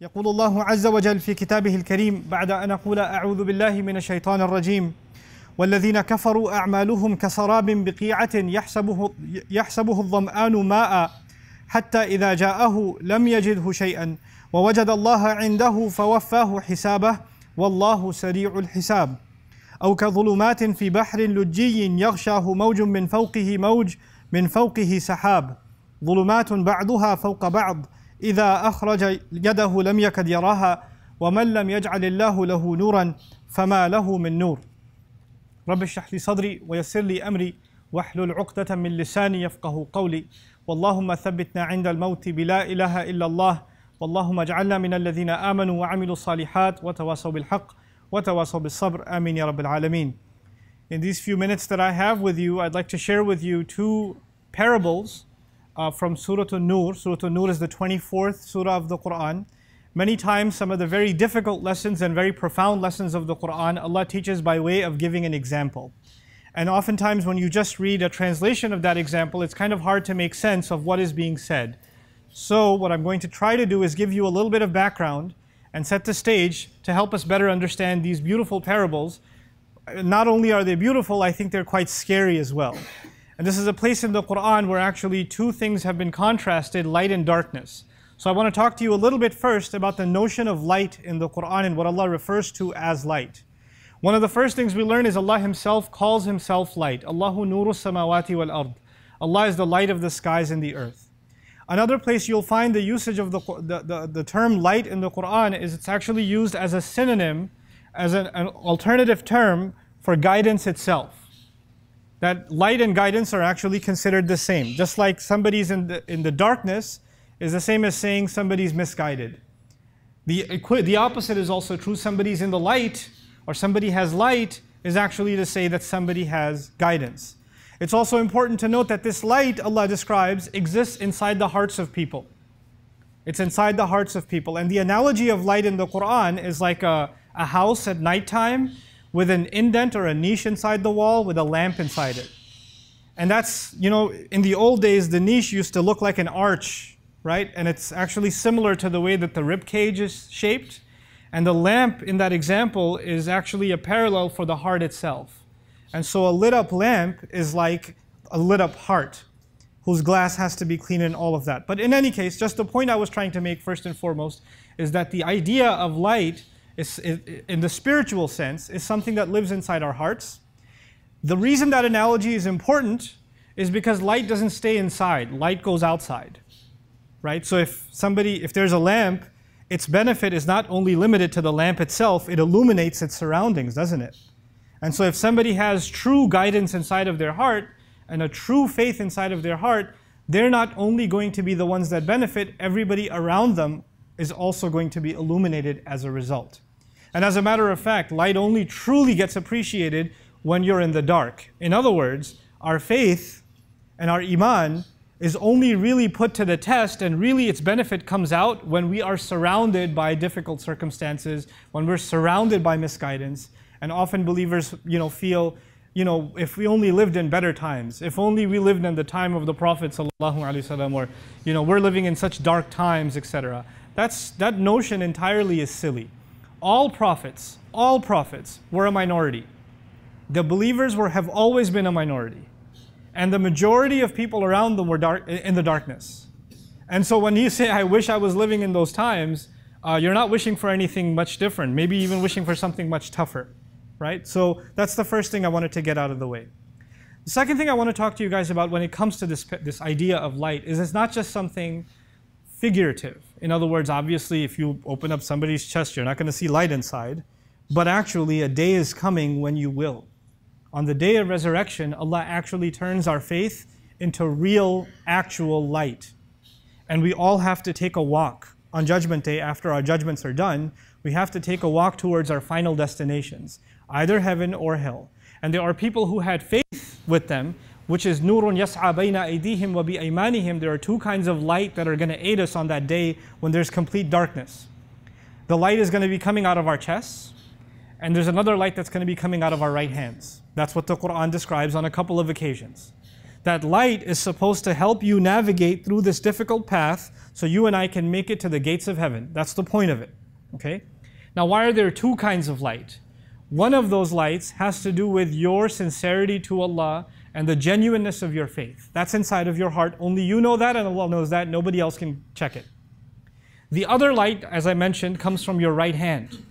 يقول الله عز وجل في كتابه الكريم بعد ان اقول اعوذ بالله من الشيطان الرجيم والذين كفروا اعمالهم كسراب بقيعه يحسبه يحسبه الظمان ماء حتى اذا جاءه لم يجده شيئا ووجد الله عنده فوفاه حسابه والله سريع الحساب او كظلمات في بحر لجي يغشاه موج من فوقه موج من فوقه سحاب ظلمات بعضها فوق بعض إذا أخرج يده لم يكد يراها ومن لم يجعل الله له نورا فما له من نور رب اشرح لي صدري ويسر لي أمري واحلل عقدة من لساني يفقه قولي واللهم ثبتنا عند الموت بلا إله إلا الله واللهم اجعلنا من الذين آمنوا وعملوا الصالحات وتواصوا بالحق وتواصوا بالصبر آمين يا رب العالمين In these few minutes that I have with you, I'd like to share with you two parables uh, from Surah An-Nur. Surah An-Nur is the 24th surah of the Quran. Many times, some of the very difficult lessons and very profound lessons of the Quran, Allah teaches by way of giving an example. And oftentimes, when you just read a translation of that example, it's kind of hard to make sense of what is being said. So, what I'm going to try to do is give you a little bit of background and set the stage to help us better understand these beautiful parables. Not only are they beautiful, I think they're quite scary as well. And this is a place in the Quran where actually two things have been contrasted light and darkness. So I want to talk to you a little bit first about the notion of light in the Quran and what Allah refers to as light. One of the first things we learn is Allah Himself calls Himself light. Allahu nuru samawati wal ard. Allah is the light of the skies and the earth. Another place you'll find the usage of the, the, the, the term light in the Quran is it's actually used as a synonym, as an, an alternative term for guidance itself that light and guidance are actually considered the same. Just like somebody's in the, in the darkness is the same as saying somebody's misguided. The, the opposite is also true. Somebody's in the light or somebody has light is actually to say that somebody has guidance. It's also important to note that this light Allah describes exists inside the hearts of people. It's inside the hearts of people. And the analogy of light in the Quran is like a, a house at nighttime with an indent or a niche inside the wall with a lamp inside it. And that's, you know, in the old days, the niche used to look like an arch, right? And it's actually similar to the way that the rib cage is shaped. And the lamp in that example is actually a parallel for the heart itself. And so a lit up lamp is like a lit up heart whose glass has to be clean and all of that. But in any case, just the point I was trying to make first and foremost is that the idea of light is, is, in the spiritual sense, is something that lives inside our hearts. The reason that analogy is important is because light doesn't stay inside, light goes outside. Right? So if somebody, if there's a lamp, its benefit is not only limited to the lamp itself, it illuminates its surroundings, doesn't it? And so if somebody has true guidance inside of their heart and a true faith inside of their heart, they're not only going to be the ones that benefit, everybody around them is also going to be illuminated as a result. And as a matter of fact, light only truly gets appreciated when you're in the dark. In other words, our faith and our iman is only really put to the test and really its benefit comes out when we are surrounded by difficult circumstances, when we're surrounded by misguidance. And often believers, you know, feel, you know, if we only lived in better times, if only we lived in the time of the Prophet ﷺ, or, you know, we're living in such dark times, etc. That's that notion entirely is silly all prophets, all prophets were a minority. The believers were, have always been a minority. And the majority of people around them were dark, in the darkness. And so when you say, I wish I was living in those times, uh, you're not wishing for anything much different, maybe even wishing for something much tougher, right? So that's the first thing I wanted to get out of the way. The second thing I want to talk to you guys about when it comes to this, this idea of light is it's not just something figurative. In other words, obviously, if you open up somebody's chest, you're not going to see light inside. But actually, a day is coming when you will. On the day of resurrection, Allah actually turns our faith into real, actual light. And we all have to take a walk on Judgment Day after our judgments are done. We have to take a walk towards our final destinations, either heaven or hell. And there are people who had faith with them which is nurun yas'a bayna aydihim wa There are two kinds of light that are going to aid us on that day when there's complete darkness. The light is going to be coming out of our chests, and there's another light that's going to be coming out of our right hands. That's what the Quran describes on a couple of occasions. That light is supposed to help you navigate through this difficult path so you and I can make it to the gates of heaven. That's the point of it. Okay? Now, why are there two kinds of light? One of those lights has to do with your sincerity to Allah and the genuineness of your faith. That's inside of your heart. Only you know that, and Allah knows that. Nobody else can check it. The other light, as I mentioned, comes from your right hand.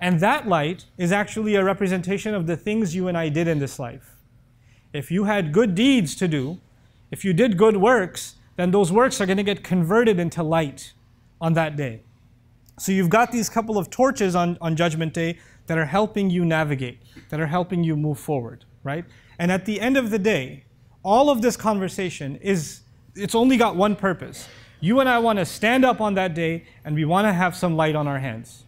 And that light is actually a representation of the things you and I did in this life. If you had good deeds to do, if you did good works, then those works are going to get converted into light on that day. So you've got these couple of torches on, on Judgment Day that are helping you navigate, that are helping you move forward, right? And at the end of the day, all of this conversation is, it's only got one purpose. You and I want to stand up on that day and we want to have some light on our hands.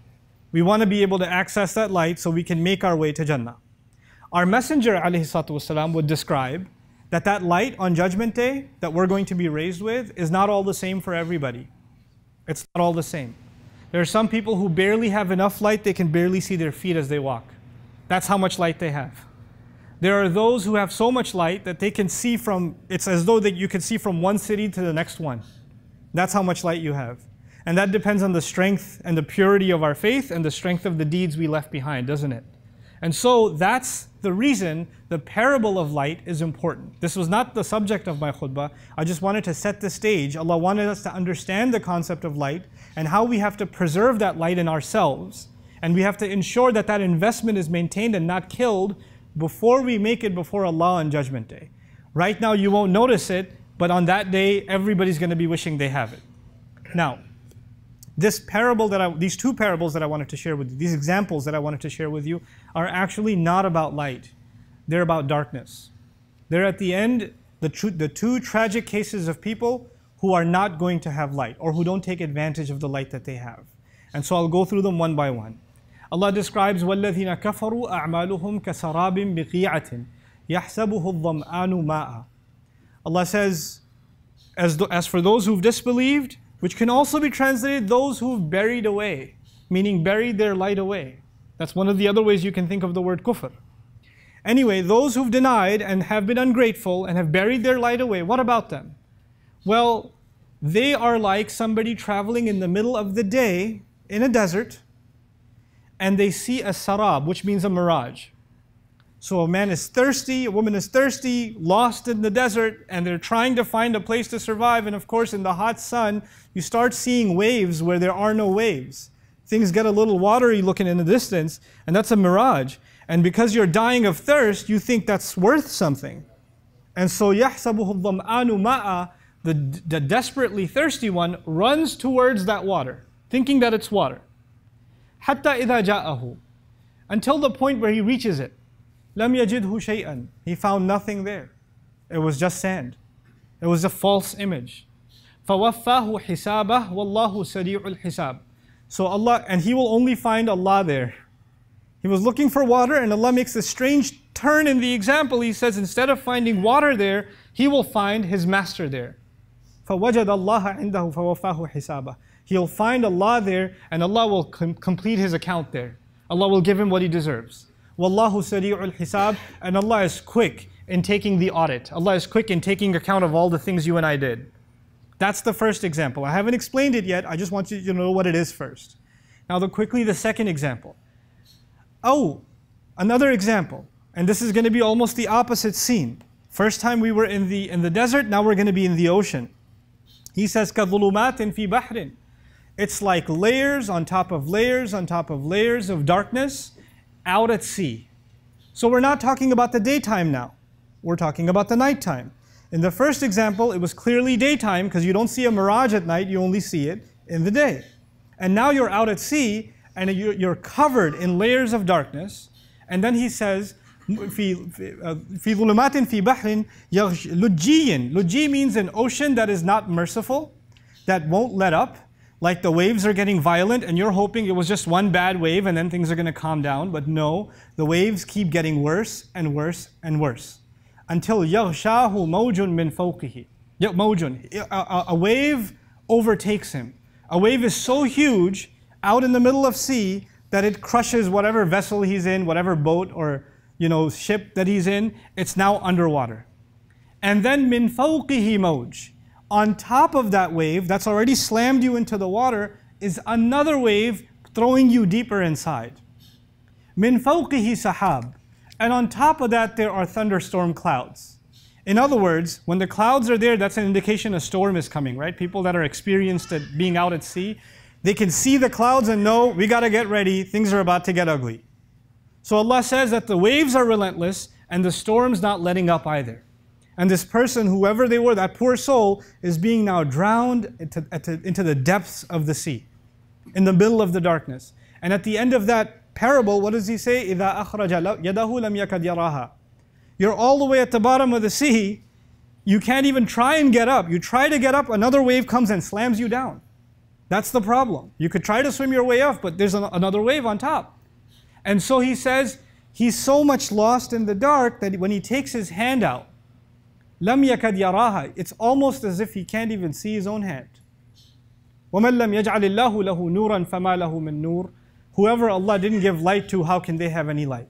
We want to be able to access that light so we can make our way to Jannah. Our messenger والسلام, would describe that that light on judgment day that we're going to be raised with is not all the same for everybody. It's not all the same. There are some people who barely have enough light, they can barely see their feet as they walk. That's how much light they have. There are those who have so much light that they can see from, it's as though that you can see from one city to the next one. That's how much light you have. And that depends on the strength and the purity of our faith and the strength of the deeds we left behind, doesn't it? And so that's the reason the parable of light is important. This was not the subject of my khutbah. I just wanted to set the stage. Allah wanted us to understand the concept of light and how we have to preserve that light in ourselves. And we have to ensure that that investment is maintained and not killed before we make it before Allah on Judgment Day. Right now, you won't notice it, but on that day, everybody's going to be wishing they have it. Now, this parable that I, these two parables that I wanted to share with you, these examples that I wanted to share with you, are actually not about light. They're about darkness. They're at the end, the, tr- the two tragic cases of people who are not going to have light or who don't take advantage of the light that they have. And so I'll go through them one by one. Allah describes وَالَّذِينَ كَفَرُوا أَعْمَالُهُمْ كَسَرَابٍ بِقِيعَةٍ يَحْسَبُهُ الْضُّمْأَنُ مَاءً Allah says, as, th- as for those who've disbelieved, which can also be translated those who've buried away, meaning buried their light away. That's one of the other ways you can think of the word kufr. Anyway, those who've denied and have been ungrateful and have buried their light away, what about them? Well, they are like somebody traveling in the middle of the day in a desert and they see a sarab, which means a mirage. So a man is thirsty, a woman is thirsty, lost in the desert, and they're trying to find a place to survive. And of course, in the hot sun, you start seeing waves where there are no waves. Things get a little watery looking in the distance, and that's a mirage. And because you're dying of thirst, you think that's worth something. And so, يَحْسَبُهُ الظَّمْآنُ the, the desperately thirsty one runs towards that water, thinking that it's water. حتى إذا جاءه until the point where he reaches it لم يجده شيئا he found nothing there it was just sand it was a false image فوفاه حسابه والله سريع الحساب so Allah and he will only find Allah there he was looking for water and Allah makes a strange turn in the example he says instead of finding water there he will find his master there فوجد الله عنده فوفاه حسابه He'll find Allah there, and Allah will com complete his account there. Allah will give him what he deserves. Wallahu sari'ul hisab, and Allah is quick in taking the audit. Allah is quick in taking account of all the things you and I did. That's the first example. I haven't explained it yet. I just want you to know what it is first. Now, the, quickly, the second example. Oh, another example. And this is going to be almost the opposite scene. First time we were in the, in the desert, now we're going to be in the ocean. He says, كَظُلُمَاتٍ فِي بَحْرٍ it's like layers on top of layers on top of layers of darkness out at sea. So we're not talking about the daytime now. We're talking about the nighttime. In the first example, it was clearly daytime because you don't see a mirage at night, you only see it in the day. And now you're out at sea and you're covered in layers of darkness. And then he says, "Fi في ظلمات في بحر "Luji" means an ocean that is not merciful, that won't let up, like the waves are getting violent and you're hoping it was just one bad wave and then things are going to calm down. But no, the waves keep getting worse and worse and worse until يَغْشَاهُ مَوْجٌ min فَوْقِهِ مَوْجٌ a, a wave overtakes him. A wave is so huge out in the middle of sea that it crushes whatever vessel he's in, whatever boat or you know ship that he's in. It's now underwater. And then min فَوْقِهِ مَوْجٌ on top of that wave that's already slammed you into the water is another wave throwing you deeper inside. Min fawqihi sahab. And on top of that, there are thunderstorm clouds. In other words, when the clouds are there, that's an indication a storm is coming, right? People that are experienced at being out at sea, they can see the clouds and know, we got to get ready, things are about to get ugly. So Allah says that the waves are relentless and the storm's not letting up either. And this person, whoever they were, that poor soul, is being now drowned into, into, the depths of the sea, in the middle of the darkness. And at the end of that parable, what does he say? إِذَا أَخْرَجَ يَدَهُ لَمْ يَكَدْ يَرَاهَا You're all the way at the bottom of the sea. You can't even try and get up. You try to get up, another wave comes and slams you down. That's the problem. You could try to swim your way up, but there's an, another wave on top. And so he says, he's so much lost in the dark that when he takes his hand out, لم يكد يراها it's almost as if he can't even see his own hand ومن لم يجعل الله له نورا فما له من نور whoever Allah didn't give light to how can they have any light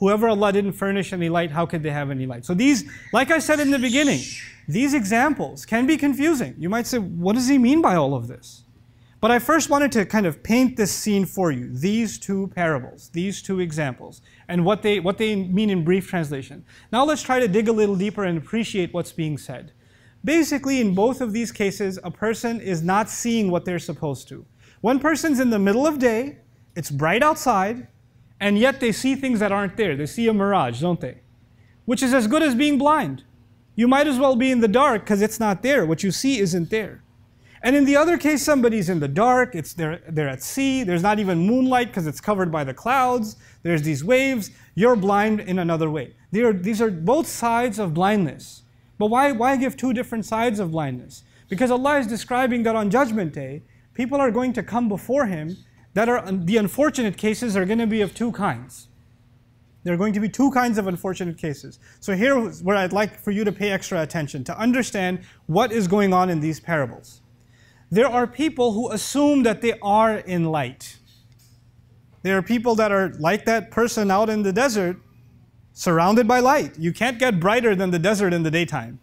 whoever Allah didn't furnish any light how can they have any light so these like I said in the beginning these examples can be confusing you might say what does he mean by all of this but I first wanted to kind of paint this scene for you, these two parables, these two examples, and what they, what they mean in brief translation. Now let's try to dig a little deeper and appreciate what's being said. Basically, in both of these cases, a person is not seeing what they're supposed to. One person's in the middle of day, it's bright outside, and yet they see things that aren't there. They see a mirage, don't they? Which is as good as being blind. You might as well be in the dark because it's not there. What you see isn't there. And in the other case, somebody's in the dark, it's they're, they're at sea, there's not even moonlight because it's covered by the clouds, there's these waves, you're blind in another way. Are, these are both sides of blindness. But why, why give two different sides of blindness? Because Allah is describing that on Judgment Day, people are going to come before Him that are the unfortunate cases are going to be of two kinds. There are going to be two kinds of unfortunate cases. So here is where I'd like for you to pay extra attention to understand what is going on in these parables. There are people who assume that they are in light. There are people that are like that person out in the desert, surrounded by light. You can't get brighter than the desert in the daytime.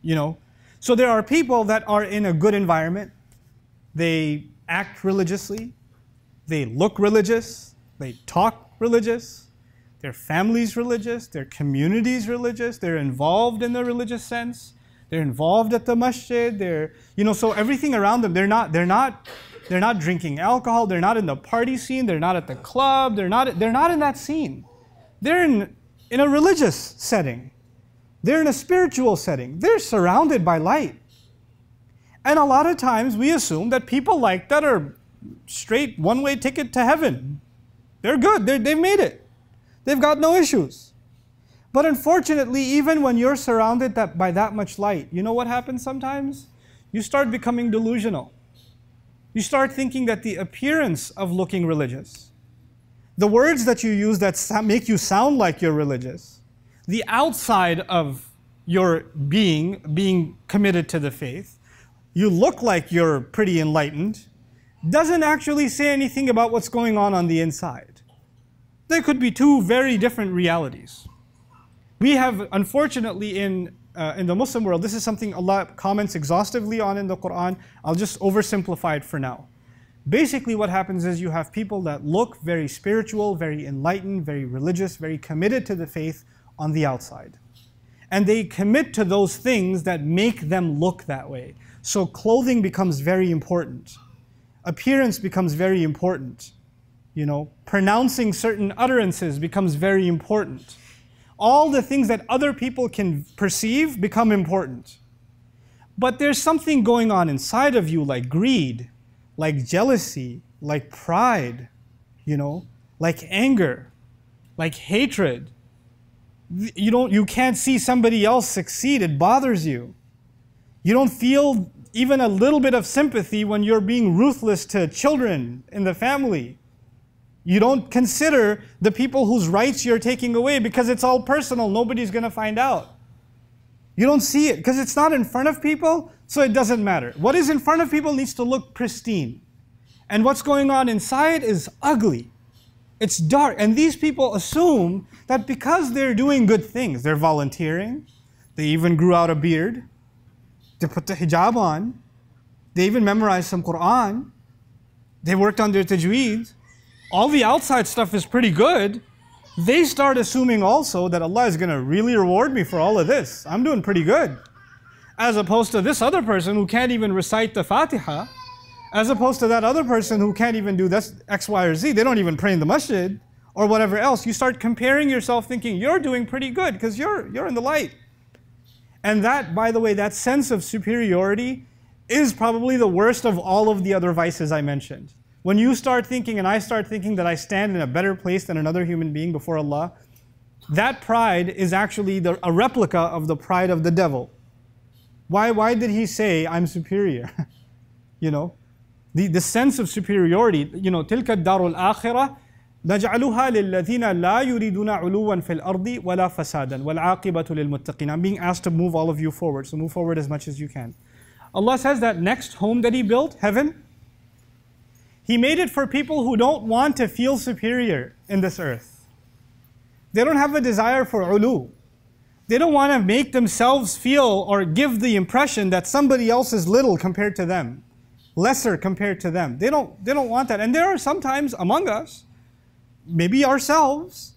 You know? So there are people that are in a good environment. They act religiously. They look religious. They talk religious. Their family's religious. Their community's religious. They're involved in the religious sense. They're involved at the masjid. They're, you know, so everything around them, they're not, they're not, they're not drinking alcohol. They're not in the party scene. They're not at the club. They're not, they're not in that scene. They're in, in a religious setting. They're in a spiritual setting. They're surrounded by light. And a lot of times we assume that people like that are straight one way ticket to heaven. They're good, they have made it, they've got no issues. But unfortunately, even when you're surrounded that, by that much light, you know what happens sometimes? You start becoming delusional. You start thinking that the appearance of looking religious, the words that you use that make you sound like you're religious, the outside of your being, being committed to the faith, you look like you're pretty enlightened, doesn't actually say anything about what's going on on the inside. There could be two very different realities. We have, unfortunately, in uh, in the Muslim world, this is something Allah comments exhaustively on in the Quran. I'll just oversimplify it for now. Basically, what happens is you have people that look very spiritual, very enlightened, very religious, very committed to the faith on the outside. And they commit to those things that make them look that way. So, clothing becomes very important, appearance becomes very important, you know, pronouncing certain utterances becomes very important all the things that other people can perceive become important. But there's something going on inside of you like greed, like jealousy, like pride, you know, like anger, like hatred. You don't you can't see somebody else succeed, it bothers you. You don't feel even a little bit of sympathy when you're being ruthless to children in the family you don't consider the people whose rights you're taking away because it's all personal. Nobody's going to find out. You don't see it because it's not in front of people, so it doesn't matter. What is in front of people needs to look pristine. And what's going on inside is ugly. It's dark. And these people assume that because they're doing good things, they're volunteering, they even grew out a beard, they put the hijab on, they even memorized some Quran, they worked on their tajweed, all the outside stuff is pretty good, they start assuming also that Allah is going to really reward me for all of this. I'm doing pretty good. As opposed to this other person who can't even recite the Fatiha, as opposed to that other person who can't even do this X, Y, or Z, they don't even pray in the masjid or whatever else. You start comparing yourself thinking you're doing pretty good because you're, you're in the light. And that, by the way, that sense of superiority is probably the worst of all of the other vices I mentioned. When you start thinking and I start thinking that I stand in a better place than another human being before Allah, that pride is actually the, a replica of the pride of the devil. Why, why did he say, I'm superior? you know, the, the sense of superiority, you know, تلك الدار الآخرة نجعلها للذين لا يريدون علوا في الأرض ولا فسادا والعاقبة للمتقين. I'm being asked to move all of you forward, so move forward as much as you can. Allah says that next home that He built, heaven, he made it for people who don't want to feel superior in this earth. They don't have a desire for ulu. They don't want to make themselves feel or give the impression that somebody else is little compared to them, lesser compared to them. They don't, they don't want that. And there are sometimes among us, maybe ourselves,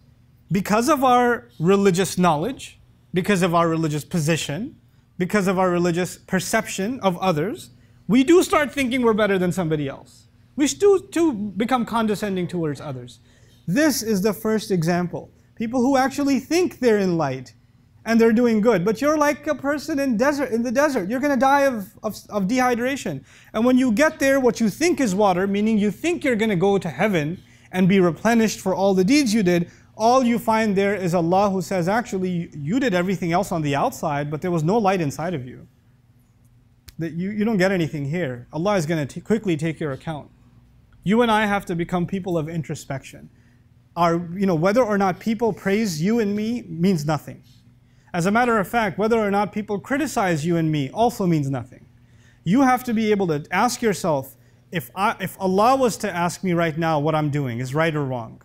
because of our religious knowledge, because of our religious position, because of our religious perception of others, we do start thinking we're better than somebody else we too, to become condescending towards others. This is the first example. People who actually think they're in light and they're doing good. But you're like a person in desert in the desert. You're gonna die of, of, of dehydration. And when you get there, what you think is water, meaning you think you're gonna go to heaven and be replenished for all the deeds you did, all you find there is Allah who says, actually, you did everything else on the outside, but there was no light inside of you. That you, you don't get anything here. Allah is gonna quickly take your account. You and I have to become people of introspection. Our, you know, whether or not people praise you and me means nothing. As a matter of fact, whether or not people criticize you and me also means nothing. You have to be able to ask yourself if, I, if Allah was to ask me right now what I'm doing is right or wrong,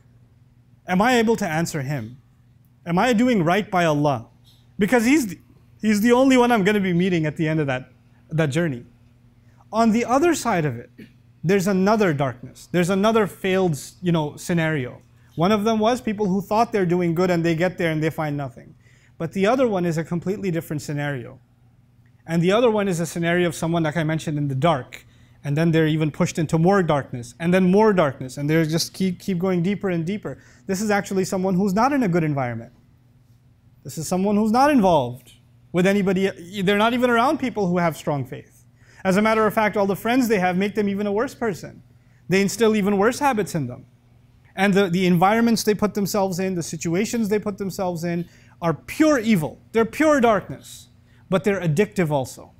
am I able to answer Him? Am I doing right by Allah? Because He's the, He's the only one I'm going to be meeting at the end of that, that journey. On the other side of it, there's another darkness. There's another failed, you know, scenario. One of them was people who thought they're doing good and they get there and they find nothing. But the other one is a completely different scenario. And the other one is a scenario of someone, like I mentioned, in the dark. And then they're even pushed into more darkness, and then more darkness, and they just keep, keep going deeper and deeper. This is actually someone who's not in a good environment. This is someone who's not involved with anybody. They're not even around people who have strong faith. As a matter of fact, all the friends they have make them even a worse person. They instill even worse habits in them. And the, the environments they put themselves in, the situations they put themselves in, are pure evil. They're pure darkness. But they're addictive also.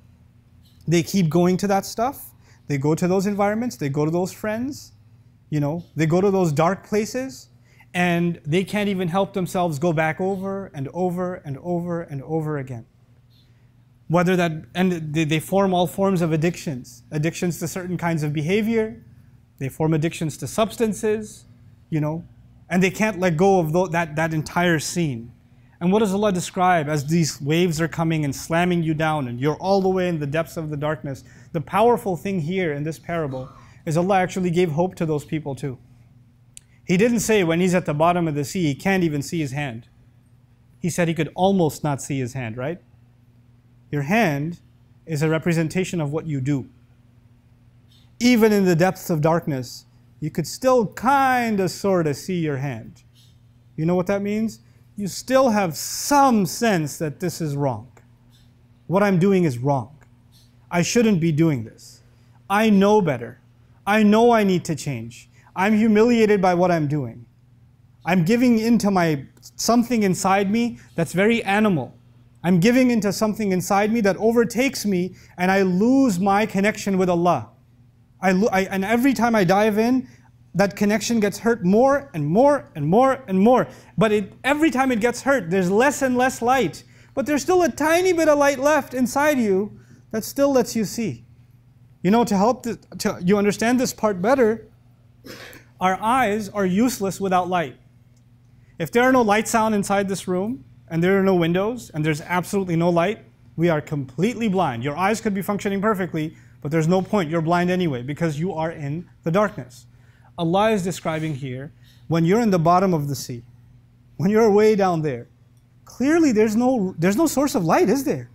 They keep going to that stuff. They go to those environments. They go to those friends. You know, they go to those dark places and they can't even help themselves go back over and over and over and over again whether that and they form all forms of addictions addictions to certain kinds of behavior they form addictions to substances you know and they can't let go of that, that entire scene and what does allah describe as these waves are coming and slamming you down and you're all the way in the depths of the darkness the powerful thing here in this parable is allah actually gave hope to those people too he didn't say when he's at the bottom of the sea he can't even see his hand he said he could almost not see his hand right your hand is a representation of what you do. Even in the depths of darkness, you could still kind of sort of see your hand. You know what that means? You still have some sense that this is wrong. What I'm doing is wrong. I shouldn't be doing this. I know better. I know I need to change. I'm humiliated by what I'm doing. I'm giving into my something inside me that's very animal. I'm giving into something inside me that overtakes me and I lose my connection with Allah. I, I, and every time I dive in, that connection gets hurt more and more and more and more. But it, every time it gets hurt, there's less and less light. But there's still a tiny bit of light left inside you that still lets you see. You know, to help the, to, you understand this part better, our eyes are useless without light. If there are no lights on inside this room, and there are no windows and there's absolutely no light, we are completely blind. Your eyes could be functioning perfectly, but there's no point. You're blind anyway because you are in the darkness. Allah is describing here when you're in the bottom of the sea, when you're way down there, clearly there's no, there's no source of light, is there?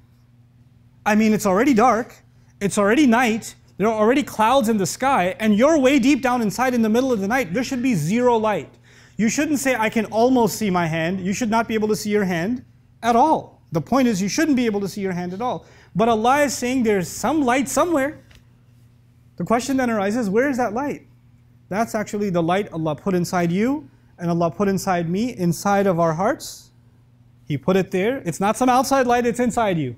I mean, it's already dark, it's already night, there are already clouds in the sky, and you're way deep down inside in the middle of the night. There should be zero light. You shouldn't say, I can almost see my hand. You should not be able to see your hand at all. The point is, you shouldn't be able to see your hand at all. But Allah is saying there's some light somewhere. The question then arises, where is that light? That's actually the light Allah put inside you and Allah put inside me, inside of our hearts. He put it there. It's not some outside light, it's inside you.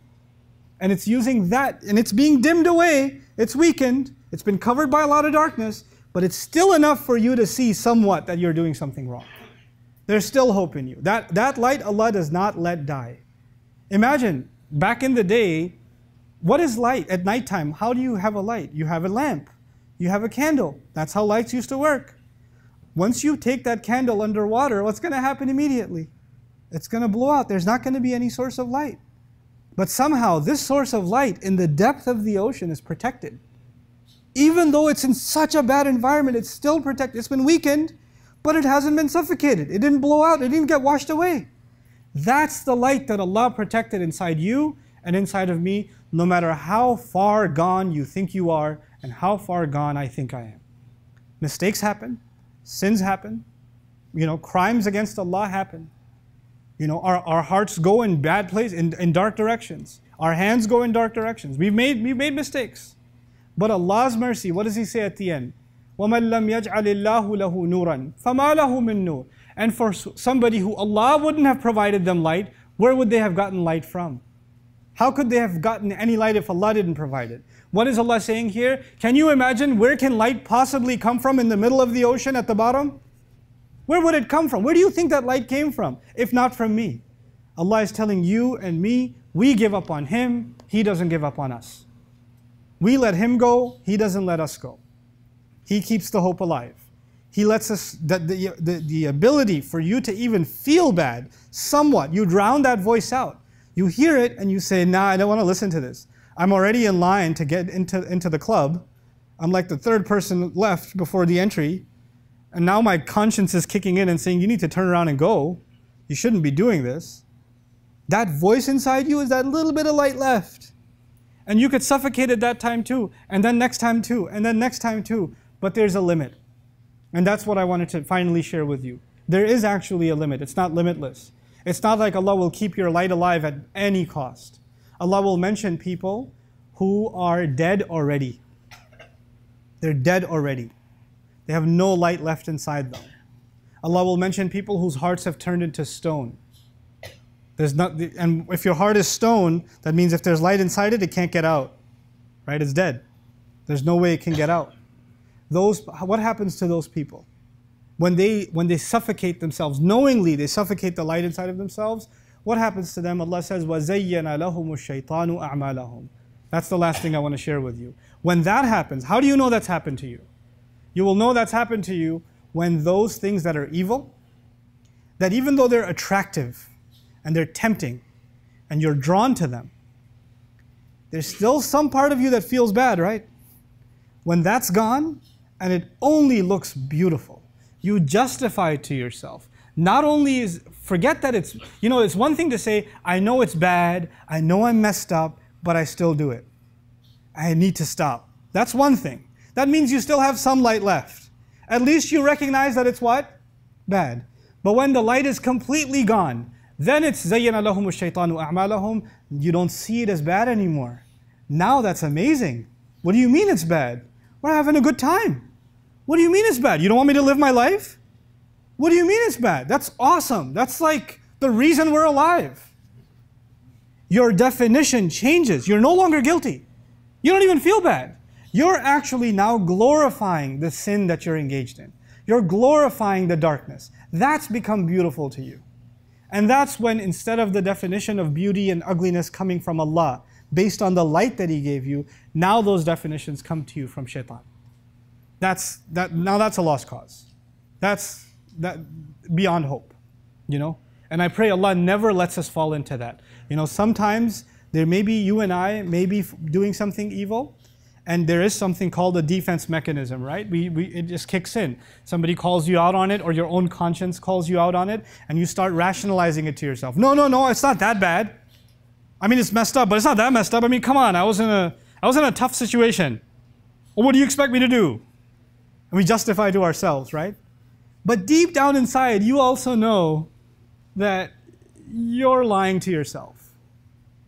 And it's using that, and it's being dimmed away, it's weakened, it's been covered by a lot of darkness but it's still enough for you to see somewhat that you're doing something wrong. There's still hope in you. That, that light Allah does not let die. Imagine back in the day, what is light at nighttime? How do you have a light? You have a lamp, you have a candle. That's how lights used to work. Once you take that candle underwater, what's going to happen immediately? It's going to blow out. There's not going to be any source of light. But somehow, this source of light in the depth of the ocean is protected even though it's in such a bad environment, it's still protected. It's been weakened, but it hasn't been suffocated. It didn't blow out, it didn't get washed away. That's the light that Allah protected inside you and inside of me, no matter how far gone you think you are and how far gone I think I am. Mistakes happen, sins happen, you know, crimes against Allah happen. You know, our, our hearts go in bad places, in, in dark directions. Our hands go in dark directions. We've made, we've made mistakes. But Allah's mercy, what does He say at the end? وَمَنْ لَمْ يَجْعَلِ اللَّهُ لَهُ نُورًا فَمَا لَهُ مِن نُورٍ And for somebody who Allah wouldn't have provided them light, where would they have gotten light from? How could they have gotten any light if Allah didn't provide it? What is Allah saying here? Can you imagine where can light possibly come from in the middle of the ocean at the bottom? Where would it come from? Where do you think that light came from? If not from me. Allah is telling you and me, we give up on Him, He doesn't give up on us. We let him go, he doesn't let us go. He keeps the hope alive. He lets us, the, the, the, the ability for you to even feel bad somewhat, you drown that voice out. You hear it and you say, nah, I don't want to listen to this. I'm already in line to get into, into the club. I'm like the third person left before the entry. And now my conscience is kicking in and saying, you need to turn around and go. You shouldn't be doing this. That voice inside you is that little bit of light left. And you could suffocate at that time too, and then next time too, and then next time too. But there's a limit. And that's what I wanted to finally share with you. There is actually a limit, it's not limitless. It's not like Allah will keep your light alive at any cost. Allah will mention people who are dead already. They're dead already. They have no light left inside them. Allah will mention people whose hearts have turned into stone. There's not, and if your heart is stone, that means if there's light inside it, it can't get out, right? It's dead. There's no way it can get out. Those, what happens to those people when they when they suffocate themselves knowingly? They suffocate the light inside of themselves. What happens to them? Allah says, وَزَيَّنَ لَهُمُ الشَّيْطَانُ أَعْمَالَهُم. That's the last thing I want to share with you. When that happens, how do you know that's happened to you? You will know that's happened to you when those things that are evil, that even though they're attractive, and they're tempting and you're drawn to them, there's still some part of you that feels bad, right? When that's gone and it only looks beautiful, you justify it to yourself. Not only is, forget that it's, you know, it's one thing to say, I know it's bad, I know I'm messed up, but I still do it. I need to stop. That's one thing. That means you still have some light left. At least you recognize that it's what? Bad. But when the light is completely gone, then it's زَيَّنَ لَهُمُ الشَّيْطَانُ أَعْمَالَهُمْ You don't see it as bad anymore. Now that's amazing. What do you mean it's bad? We're having a good time. What do you mean it's bad? You don't want me to live my life? What do you mean it's bad? That's awesome. That's like the reason we're alive. Your definition changes. You're no longer guilty. You don't even feel bad. You're actually now glorifying the sin that you're engaged in. You're glorifying the darkness. That's become beautiful to you. And that's when instead of the definition of beauty and ugliness coming from Allah, based on the light that He gave you, now those definitions come to you from shaitan. That's that now that's a lost cause. That's that beyond hope. You know? And I pray Allah never lets us fall into that. You know, sometimes there may be you and I may be doing something evil, and there is something called a defense mechanism, right? We, we, it just kicks in. Somebody calls you out on it, or your own conscience calls you out on it, and you start rationalizing it to yourself. No, no, no, it's not that bad. I mean, it's messed up, but it's not that messed up. I mean, come on, I was in a, I was in a tough situation. Well, what do you expect me to do? And we justify to ourselves, right? But deep down inside, you also know that you're lying to yourself.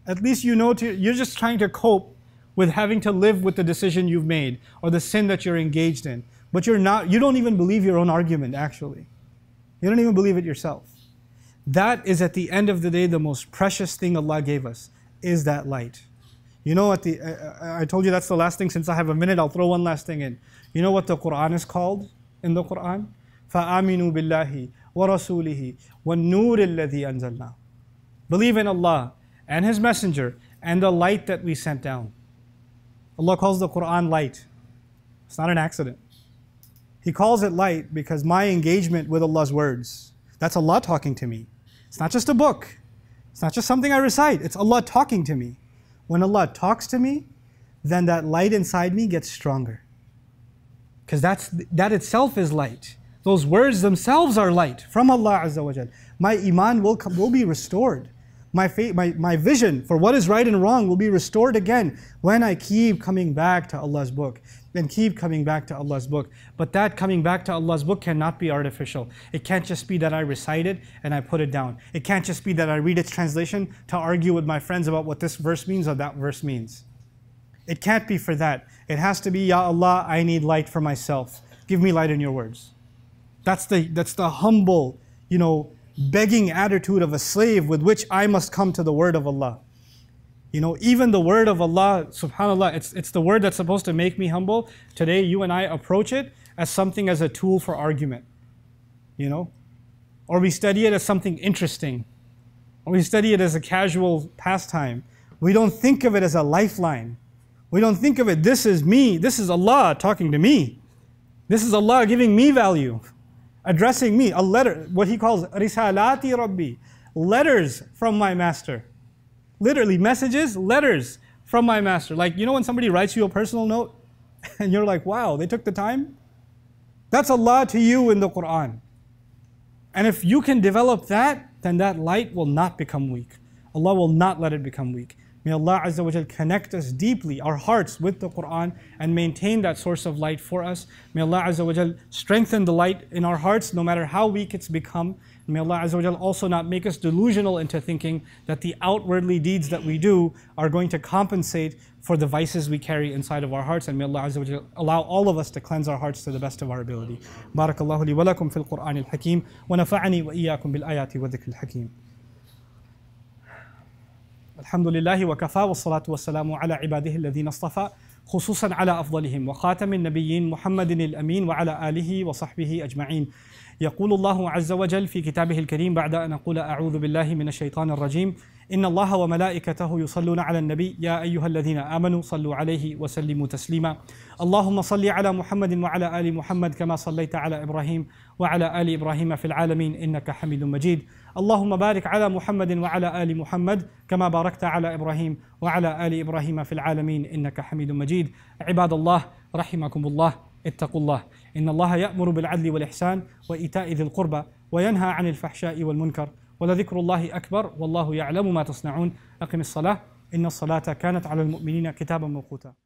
At least you know to, you're just trying to cope with having to live with the decision you've made or the sin that you're engaged in. But you're not, you don't even believe your own argument, actually. You don't even believe it yourself. That is at the end of the day the most precious thing Allah gave us is that light. You know what the I, I told you that's the last thing since I have a minute I'll throw one last thing in. You know what the Quran is called in the Quran? فَآمِنُوا بِاللَّهِ وَرَسُولِهِ وَالنُّورِ الَّذِي أَنزَلْنَا Believe in Allah and His Messenger and the light that we sent down. Allah calls the Quran light. It's not an accident. He calls it light because my engagement with Allah's words, that's Allah talking to me. It's not just a book, it's not just something I recite, it's Allah talking to me. When Allah talks to me, then that light inside me gets stronger. Because that itself is light. Those words themselves are light from Allah Azza wa My iman will, come, will be restored. My, faith, my, my vision for what is right and wrong will be restored again when I keep coming back to Allah's book and keep coming back to Allah's book. But that coming back to Allah's book cannot be artificial. It can't just be that I recite it and I put it down. It can't just be that I read its translation to argue with my friends about what this verse means or that verse means. It can't be for that. It has to be, Ya Allah, I need light for myself. Give me light in your words. That's the, that's the humble, you know, begging attitude of a slave with which I must come to the word of Allah. You know, even the word of Allah, subhanAllah, it's, it's the word that's supposed to make me humble. Today, you and I approach it as something as a tool for argument, you know? Or we study it as something interesting, or we study it as a casual pastime. We don't think of it as a lifeline. We don't think of it, this is me, this is Allah talking to me. This is Allah giving me value addressing me, a letter, what he calls risalati rabbi, letters from my master. Literally, messages, letters from my master. Like, you know, when somebody writes you a personal note and you're like, wow, they took the time? That's Allah to you in the Quran. And if you can develop that, then that light will not become weak. Allah will not let it become weak. May Allah Azza wa Jal connect us deeply, our hearts with the Quran and maintain that source of light for us. May Allah Azza wa Jal strengthen the light in our hearts no matter how weak it's become. May Allah Azza wa Jal also not make us delusional into thinking that the outwardly deeds that we do are going to compensate for the vices we carry inside of our hearts. And may Allah Azza wa Jal allow all of us to cleanse our hearts to the best of our ability. بارك الله لي ولكم في القرآن الحكيم ونفعني وإياكم بالآيات وذكر Hakim. الحمد لله وكفى والصلاة والسلام على عباده الذين اصطفى خصوصا على أفضلهم وخاتم النبيين محمد الأمين وعلى آله وصحبه أجمعين يقول الله عز وجل في كتابه الكريم بعد أن أقول أعوذ بالله من الشيطان الرجيم إن الله وملائكته يصلون على النبي يا أيها الذين آمنوا صلوا عليه وسلموا تسليما اللهم صل على محمد وعلى آل محمد كما صليت على إبراهيم وعلى ال ابراهيم في العالمين انك حميد مجيد اللهم بارك على محمد وعلى ال محمد كما باركت على ابراهيم وعلى ال ابراهيم في العالمين انك حميد مجيد عباد الله رحمكم الله اتقوا الله ان الله يامر بالعدل والاحسان وايتاء ذي القربى وينهى عن الفحشاء والمنكر ولذكر الله اكبر والله يعلم ما تصنعون اقم الصلاه ان الصلاه كانت على المؤمنين كتابا موقوتا